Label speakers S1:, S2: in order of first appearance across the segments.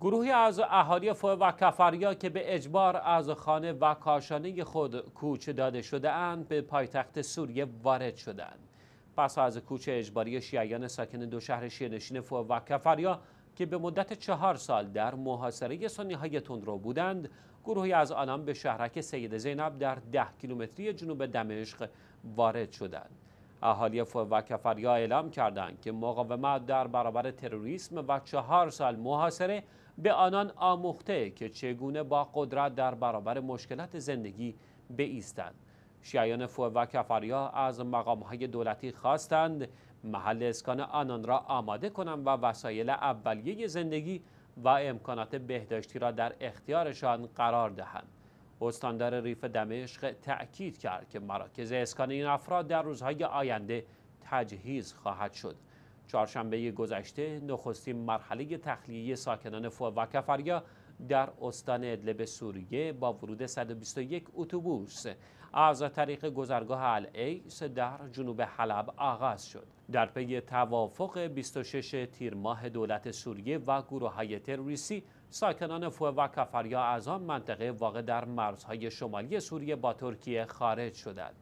S1: گروهی از اهالی فوه و کفریا که به اجبار از خانه و کاشانه خود کوچ داده شده اند به پایتخت سوریه وارد شدند. پس از کوچ اجباری شیعیان ساکن دو شهر شیرنشین فوه و کفریا که به مدت چهار سال در محاصره سنی های تندرو بودند گروهی از آنان به شهرک سید زینب در ده کیلومتری جنوب دمشق وارد شدند اهالی کفریا اعلام کردند که مقاومت در برابر تروریسم و چهار سال محاصره به آنان آموخته که چگونه با قدرت در برابر مشکلات زندگی بایستند شیعیان و کفریا از مقامهای دولتی خواستند محل اسکان آنان را آماده کنند و وسایل اولیه زندگی و امکانات بهداشتی را در اختیارشان قرار دهند استاندار ریف دمشق تأکید کرد که مراکز اسکان این افراد در روزهای آینده تجهیز خواهد شد چهارشنبه گذشته نخستین مرحله تخلیه ساکنان فوق و کفریا در استان ادلب سوریه با ورود 121 اتوبوس از طریق گذرگاه الایس در جنوب حلب آغاز شد در پی توافق 26 تیر ماه دولت سوریه و گروه های تروریستی ساکنان فوه و کفریا از آن منطقه واقع در مرزهای شمالی سوریه با ترکیه خارج شدند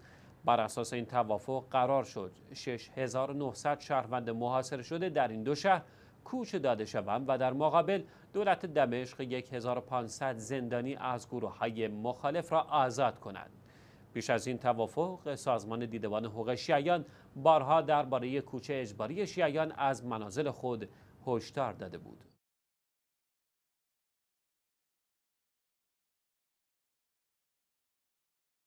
S1: بر اساس این توافق قرار شد 6900 شهروند محاصره شده در این دو شهر کوچه داده شوند و در مقابل دولت دمشق 1500 زندانی از گروه های مخالف را آزاد کنند. پیش از این توافق سازمان دیدبان حقوق شیعیان بارها درباره کوچه اجباری شیعیان از منازل خود هشدار داده بود